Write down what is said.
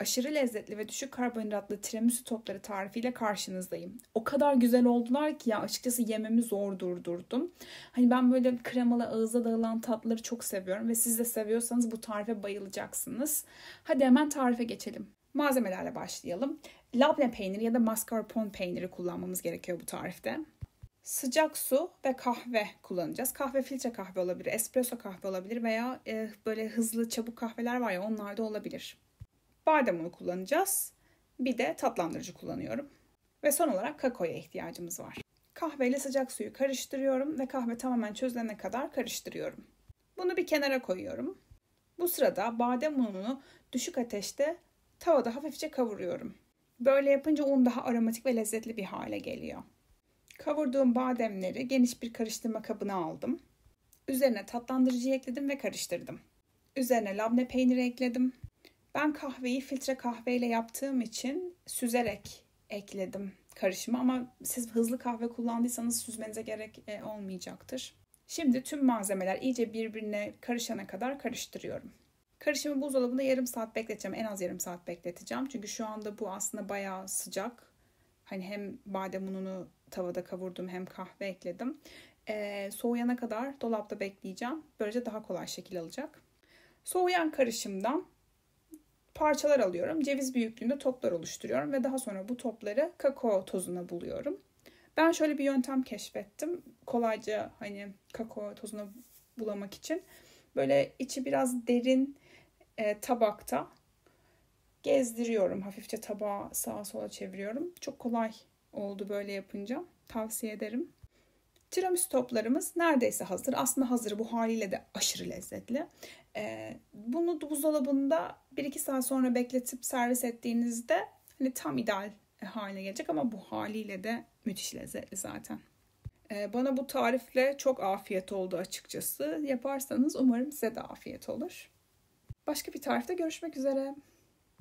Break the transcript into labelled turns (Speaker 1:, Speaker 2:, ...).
Speaker 1: aşırı lezzetli ve düşük karbonhidratlı tiramisu topları tarifiyle karşınızdayım. O kadar güzel oldular ki ya açıkçası yememi zor durdurdum. Hani ben böyle kremalı ağıza dağılan tatları çok seviyorum ve siz de seviyorsanız bu tarife bayılacaksınız. Hadi hemen tarife geçelim. Malzemelerle başlayalım. Labne peyniri ya da mascarpone peyniri kullanmamız gerekiyor bu tarifte. Sıcak su ve kahve kullanacağız. Kahve filtre kahve olabilir, espresso kahve olabilir veya e, böyle hızlı çabuk kahveler var ya onlar da olabilir badem unu kullanacağız. Bir de tatlandırıcı kullanıyorum. Ve son olarak kakaoya ihtiyacımız var. Kahveyle sıcak suyu karıştırıyorum ve kahve tamamen çözülene kadar karıştırıyorum. Bunu bir kenara koyuyorum. Bu sırada badem ununu düşük ateşte tavada hafifçe kavuruyorum. Böyle yapınca un daha aromatik ve lezzetli bir hale geliyor. Kavurduğum bademleri geniş bir karıştırma kabına aldım. Üzerine tatlandırıcı ekledim ve karıştırdım. Üzerine labne peyniri ekledim. Ben kahveyi filtre kahveyle yaptığım için süzerek ekledim karışımı ama siz hızlı kahve kullandıysanız süzmenize gerek e, olmayacaktır. Şimdi tüm malzemeler iyice birbirine karışana kadar karıştırıyorum. Karışımı buzdolabında yarım saat bekleteceğim. En az yarım saat bekleteceğim. Çünkü şu anda bu aslında bayağı sıcak. Hani hem badem ununu tavada kavurdum hem kahve ekledim. Ee, soğuyana kadar dolapta bekleyeceğim. Böylece daha kolay şekil alacak. Soğuyan karışımdan parçalar alıyorum. Ceviz büyüklüğünde toplar oluşturuyorum ve daha sonra bu topları kakao tozuna buluyorum. Ben şöyle bir yöntem keşfettim. Kolayca hani kakao tozuna bulamak için. Böyle içi biraz derin e, tabakta gezdiriyorum. Hafifçe tabağı sağa sola çeviriyorum. Çok kolay oldu böyle yapınca. Tavsiye ederim. Tiramisu toplarımız neredeyse hazır. Aslında hazır bu haliyle de aşırı lezzetli. Ee, bunu buzdolabında 1-2 saat sonra bekletip servis ettiğinizde hani tam ideal haline gelecek ama bu haliyle de müthiş lezzetli zaten. Ee, bana bu tarifle çok afiyet oldu açıkçası. Yaparsanız umarım size de afiyet olur. Başka bir tarifte görüşmek üzere.